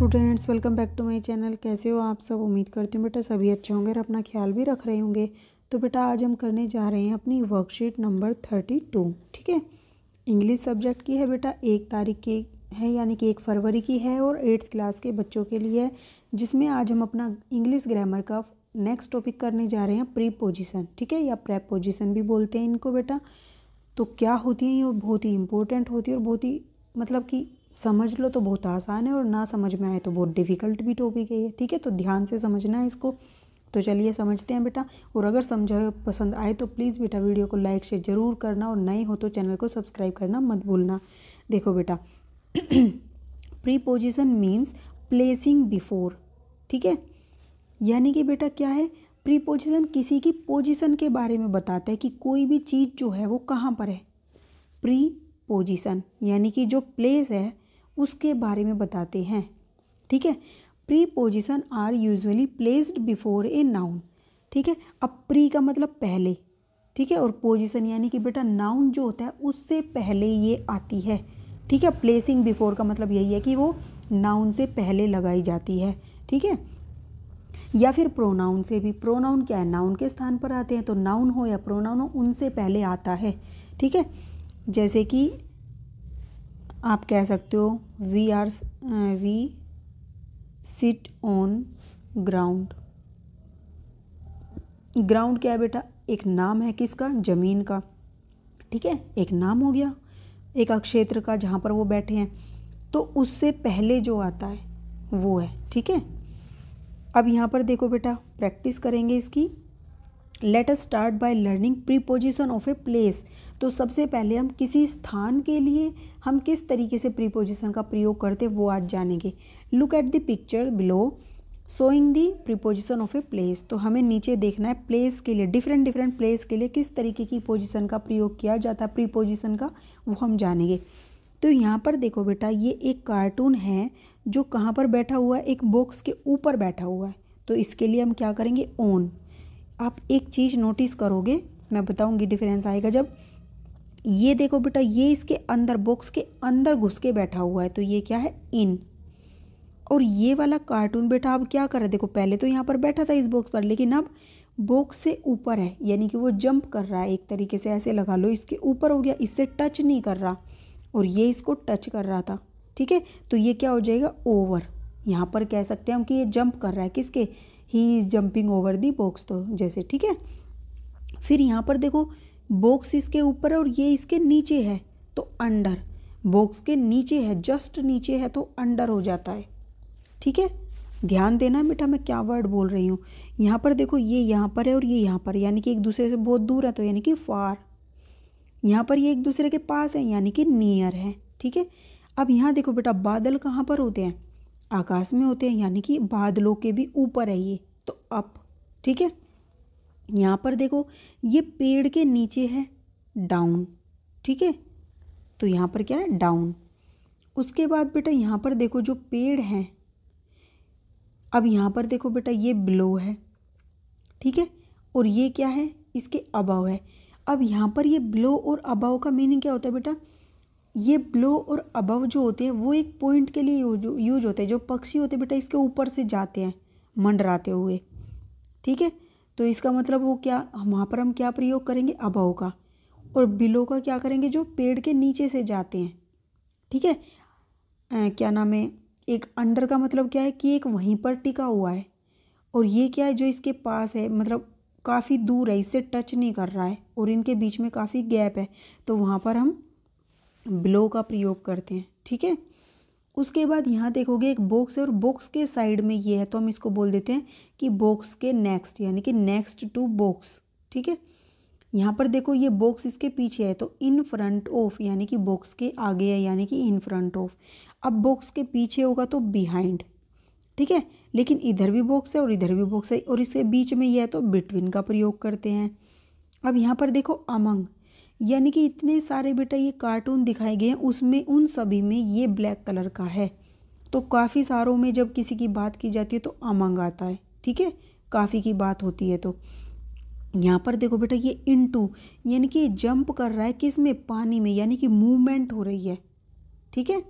students welcome back to my channel कैसे हो आप सब उम्मीद करती हूँ बेटा सभी अच्छे होंगे और अपना ख्याल भी रख रहे होंगे तो बेटा आज हम करने जा रहे हैं अपनी वर्कशीट नंबर थर्टी टू ठीक है इंग्लिश सब्जेक्ट की है बेटा एक तारीख की है यानी कि एक फरवरी की है और एट्थ क्लास के बच्चों के लिए है जिसमें आज हम अपना इंग्लिश ग्रामर का नेक्स्ट टॉपिक करने जा रहे हैं प्री पोजिशन ठीक है या प्रेप पोजिशन भी बोलते हैं इनको बेटा तो क्या होती है ये बहुत ही इंपॉर्टेंट होती है और बहुत ही मतलब कि समझ लो तो बहुत आसान है और ना समझ में आए तो बहुत डिफ़िकल्ट भी टॉपिक तो है ठीक है तो ध्यान से समझना है इसको तो चलिए समझते हैं बेटा और अगर समझा पसंद आए तो प्लीज़ बेटा वीडियो को लाइक शेयर ज़रूर करना और नए हो तो चैनल को सब्सक्राइब करना मत भूलना देखो बेटा प्रीपोजिशन मीन्स प्लेसिंग बिफोर ठीक है यानी कि बेटा क्या है प्रीपोजिशन किसी की पोजिशन के बारे में बताता है कि कोई भी चीज़ जो है वो कहाँ पर है प्री पोजिशन यानी कि जो प्लेस है उसके बारे में बताते हैं ठीक है preposition are usually placed before a noun ठीक है अब प्री का मतलब पहले ठीक है और पोजिशन यानी कि बेटा नाउन जो होता है उससे पहले ये आती है ठीक है प्लेसिंग बिफोर का मतलब यही है कि वो नाउन से पहले लगाई जाती है ठीक है या फिर प्रोनाउन से भी प्रोनाउन क्या है नाउन के स्थान पर आते हैं तो नाउन हो या प्रोनाउन हो उनसे पहले आता है ठीक है जैसे कि आप कह सकते हो we are we sit on ground ground क्या है बेटा एक नाम है किसका ज़मीन का ठीक है एक नाम हो गया एक क्षेत्र का जहाँ पर वो बैठे हैं तो उससे पहले जो आता है वो है ठीक है अब यहाँ पर देखो बेटा प्रैक्टिस करेंगे इसकी let's start by learning preposition of a place तो सबसे पहले हम किसी स्थान के लिए हम किस तरीके से प्रीपोजिशन का प्रयोग करते वो आज जानेंगे look at the picture below showing the preposition of a place तो हमें नीचे देखना है प्लेस के लिए डिफरेंट डिफरेंट प्लेस के लिए किस तरीके की पोजिशन का प्रयोग किया जाता है प्रीपोजिशन का वो हम जानेंगे तो यहाँ पर देखो बेटा ये एक कार्टून है जो कहाँ पर बैठा हुआ है एक बॉक्स के ऊपर बैठा हुआ है तो इसके लिए हम क्या करेंगे ओन आप एक चीज़ नोटिस करोगे मैं बताऊंगी डिफरेंस आएगा जब ये देखो बेटा ये इसके अंदर बॉक्स के अंदर घुस के बैठा हुआ है तो ये क्या है इन और ये वाला कार्टून बेटा अब क्या कर रहा है देखो पहले तो यहाँ पर बैठा था इस बॉक्स पर लेकिन अब बॉक्स से ऊपर है यानी कि वो जंप कर रहा है एक तरीके से ऐसे लगा लो इसके ऊपर हो गया इससे टच नहीं कर रहा और ये इसको टच कर रहा था ठीक है तो ये क्या हो जाएगा ओवर यहाँ पर कह सकते हैं हम कि ये जंप कर रहा है किसके he is jumping over the box तो जैसे ठीक है फिर यहाँ पर देखो बॉक्स इसके ऊपर है और ये इसके नीचे है तो अंडर बॉक्स के नीचे है जस्ट नीचे है तो अंडर हो जाता है ठीक है ध्यान देना बेटा मैं क्या वर्ड बोल रही हूँ यहाँ पर देखो ये यहाँ पर है और ये यहाँ पर यानी कि एक दूसरे से बहुत दूर है तो यानी कि फार यहाँ पर ये एक दूसरे के पास है यानी कि नियर है ठीक है अब यहाँ देखो बेटा बादल कहाँ पर होते हैं आकाश में होते हैं यानी कि बादलों के भी ऊपर है ये तो अप ठीक है यहाँ पर देखो ये पेड़ के नीचे है डाउन ठीक है तो यहाँ पर क्या है डाउन उसके बाद बेटा यहाँ पर देखो जो पेड़ हैं अब यहाँ पर देखो बेटा ये बिलो है ठीक है और ये क्या है इसके अबाव है अब यहाँ पर ये बिलो और अबाव का मीनिंग क्या होता है बेटा ये ब्लो और अबव जो होते हैं वो एक पॉइंट के लिए यूज होते हैं जो पक्षी होते हैं बेटा इसके ऊपर से जाते हैं मंडराते हुए ठीक है तो इसका मतलब वो क्या वहाँ पर हम क्या प्रयोग करेंगे अबव का और बिलो का क्या करेंगे जो पेड़ के नीचे से जाते हैं ठीक है आ, क्या नाम है एक अंडर का मतलब क्या है कि एक वहीं पर टिका हुआ है और ये क्या है जो इसके पास है मतलब काफ़ी दूर है इससे टच नहीं कर रहा है और इनके बीच में काफ़ी गैप है तो वहाँ पर हम ब्लो का प्रयोग करते हैं ठीक है उसके बाद यहाँ देखोगे एक बॉक्स है और बॉक्स के साइड में ये है तो हम इसको बोल देते हैं कि बॉक्स के नेक्स्ट यानी कि नेक्स्ट टू बॉक्स ठीक है यहाँ पर देखो ये बॉक्स इसके पीछे है तो इन फ्रंट ऑफ यानी कि बॉक्स के आगे है यानी कि इन फ्रंट ऑफ अब बॉक्स के पीछे होगा तो बिहाइंड ठीक है लेकिन इधर भी बॉक्स है और इधर भी बॉक्स है और इसके बीच में ये है तो बिटवीन का प्रयोग करते हैं अब यहाँ पर देखो अमंग यानी कि इतने सारे बेटा ये कार्टून दिखाए गए हैं उसमें उन सभी में ये ब्लैक कलर का है तो काफ़ी सारों में जब किसी की बात की जाती है तो अमंग आता है ठीक है काफ़ी की बात होती है तो यहाँ पर देखो बेटा ये इनटू यानी कि जंप कर रहा है किस में पानी में यानी कि मूवमेंट हो रही है ठीक है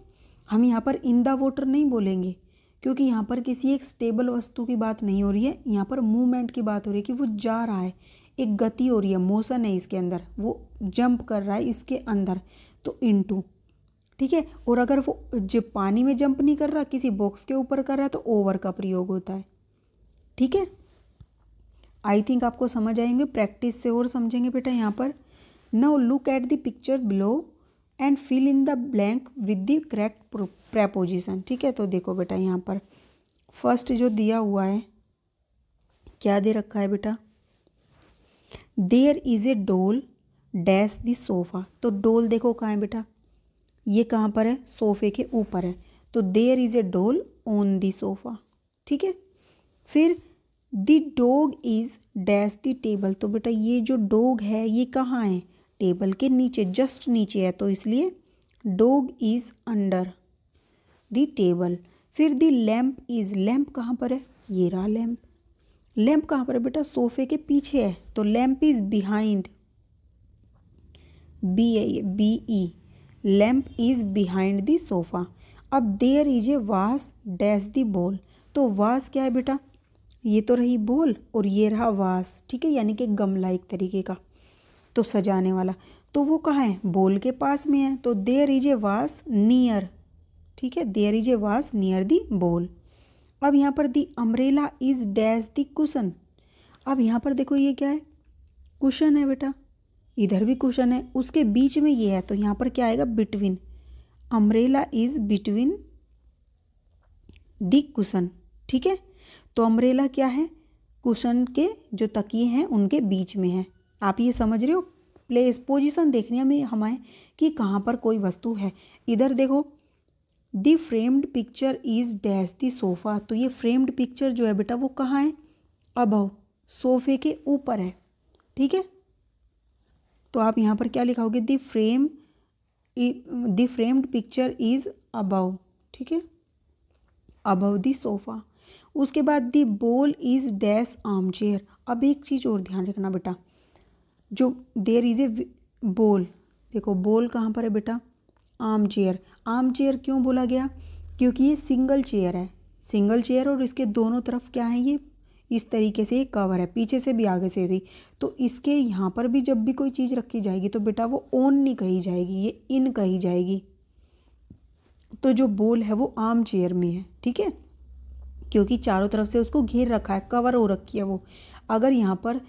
हम यहाँ पर इन द वोटर नहीं बोलेंगे क्योंकि यहाँ पर किसी एक स्टेबल वस्तु की बात नहीं हो रही है यहाँ पर मूवमेंट की बात हो रही है कि वो जा रहा है एक गति हो रही है मोशन है इसके अंदर वो जंप कर रहा है इसके अंदर तो इनटू ठीक है और अगर वो जब पानी में जंप नहीं कर रहा किसी बॉक्स के ऊपर कर रहा है तो ओवर का प्रयोग होता है ठीक है आई थिंक आपको समझ आएंगे प्रैक्टिस से और समझेंगे बेटा यहाँ पर now look at the picture below and fill in the blank with the correct preposition ठीक है तो देखो बेटा यहाँ पर फर्स्ट जो दिया हुआ है क्या दे रखा है बेटा देयर इज़ ए डोल डैश द सोफ़ा तो डोल देखो कहाँ है बेटा ये कहाँ पर है सोफ़े के ऊपर है तो देयर इज़ ए डोल ऑन द सोफ़ा ठीक है फिर the dog is dash the table तो बेटा ये जो डोग है ये कहाँ है टेबल के नीचे जस्ट नीचे है तो इसलिए dog is under the table फिर द लैम्प इज़ लैम्प कहाँ पर है ये रहा लैम्प लैम्प कहाँ पर है बेटा सोफे के पीछे है तो lamp is behind B A B E lamp is behind the sofa अब there is a vase dash the ball तो वास क्या है बेटा ये तो रही बॉल और ये रहा वास ठीक है यानी कि गमला एक तरीके का तो सजाने वाला तो वो कहाँ है बॉल के पास में है तो देयर इज ए वास नियर ठीक है देयर इज ए वास नियर दी बॉल अब यहाँ पर the umbrella is dash the cushion अब यहाँ पर देखो ये क्या है कुशन है बेटा इधर भी कुशन है उसके बीच में ये है तो यहाँ पर क्या आएगा between umbrella is between the cushion ठीक है तो अम्ब्रेला क्या है कुशन के जो तकिए हैं उनके बीच में है आप ये समझ रहे हो प्लेस पोजीशन देखने में हमें कि कहाँ पर कोई वस्तु है इधर देखो the framed picture is dash the sofa तो ये फ्रेम्ड पिक्चर जो है बेटा वो कहाँ है अब सोफ़े के ऊपर है ठीक है तो आप यहाँ पर क्या लिखाओगे the frame the framed picture is above ठीक है अबव दी सोफ़ा उसके बाद दी बोल इज़ डैश आर्म चेयर अब एक चीज़ और ध्यान रखना बेटा जो देर इज़ ए बोल देखो बोल कहाँ पर है बेटा आर्म चेयर आर्म चेयर क्यों बोला गया क्योंकि ये सिंगल चेयर है सिंगल चेयर और इसके दोनों तरफ क्या है ये इस तरीके से ये कवर है पीछे से भी आगे से भी तो इसके यहाँ पर भी जब भी कोई चीज़ रखी जाएगी तो बेटा वो ओन नहीं कही जाएगी ये इन कही जाएगी तो जो बोल है वो आर्म चेयर में है ठीक है क्योंकि चारों तरफ से उसको घेर रखा है कवर हो रखी है वो अगर यहाँ पर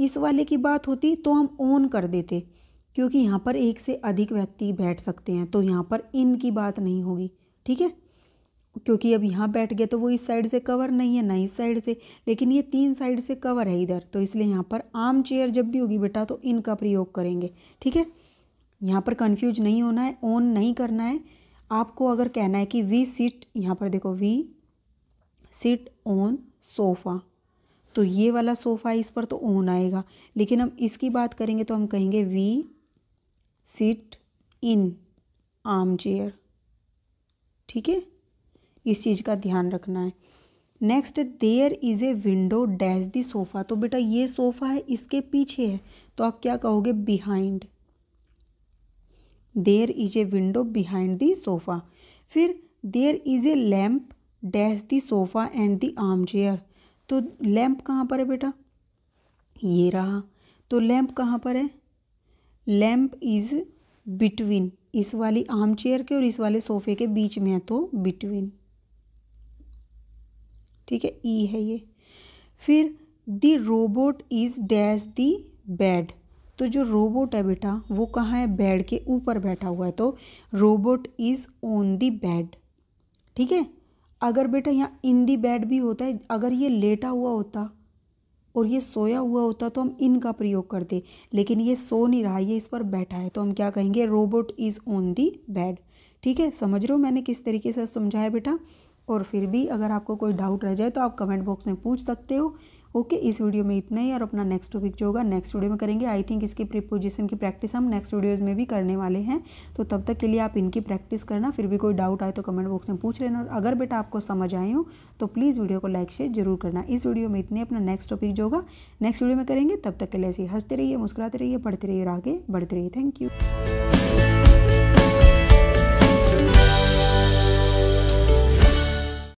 इस वाले की बात होती तो हम ऑन कर देते क्योंकि यहाँ पर एक से अधिक व्यक्ति बैठ सकते हैं तो यहाँ पर इन की बात नहीं होगी ठीक है क्योंकि अब यहाँ बैठ गए तो वो इस साइड से कवर नहीं है ना इस साइड से लेकिन ये तीन साइड से कवर है इधर तो इसलिए यहाँ पर आम चेयर जब भी होगी बेटा तो इनका प्रयोग करेंगे ठीक है यहाँ पर कन्फ्यूज नहीं होना है ऑन नहीं करना है आपको अगर कहना है कि वी सीट यहाँ पर देखो वी सीट ऑन सोफ़ा तो ये वाला सोफ़ा इस पर तो ऑन आएगा लेकिन हम इसकी बात करेंगे तो हम कहेंगे we sit in arm chair ठीक है इस चीज़ का ध्यान रखना है next there is a window dash the sofa तो बेटा ये सोफ़ा है इसके पीछे है तो आप क्या कहोगे behind there is a window behind the sofa फिर there is a lamp dash the sofa and the arm chair तो लैम्प कहाँ पर है बेटा ये रहा तो लैम्प कहाँ पर है लैम्प इज़ बिटवीन इस वाली आर्म चेयर के और इस वाले सोफे के बीच में है तो बिटवीन ठीक है ई है ये फिर the robot is dash the bed तो जो रोबोट है बेटा वो कहाँ है बेड के ऊपर बैठा हुआ है तो robot is on the bed ठीक है अगर बेटा यहाँ इन दी बेड भी होता है अगर ये लेटा हुआ होता और ये सोया हुआ होता तो हम इन का प्रयोग करते लेकिन ये सो नहीं रहा ये इस पर बैठा है तो हम क्या कहेंगे robot is on the bed ठीक है समझ रहे हो मैंने किस तरीके से समझाया बेटा और फिर भी अगर आपको कोई डाउट रह जाए तो आप कमेंट बॉक्स में पूछ सकते हो ओके इस वीडियो में इतना ही और अपना नेक्स्ट टॉपिक जो होगा नेक्स्ट वीडियो में करेंगे आई थिंक इसकी प्रीपोजिशन की प्रैक्टिस हम नेक्स्ट वीडियोज़ में भी करने वाले हैं तो तब तक के लिए आप इनकी प्रैक्टिस करना फिर भी कोई डाउट आए तो कमेंट बॉक्स में पूछ लेना और अगर बेटा आपको समझ आए हो तो प्लीज़ वीडियो को लाइक शेयर जरूर करना इस वीडियो में इतने अपना नेक्स्ट टॉपिक जो होगा नेक्स्ट वीडियो में करेंगे तब तक के लिए ऐसे हंसते रहिए मुस्कुराते रहिए पढ़ते रहिए और आगे बढ़ते रहिए थैंक यू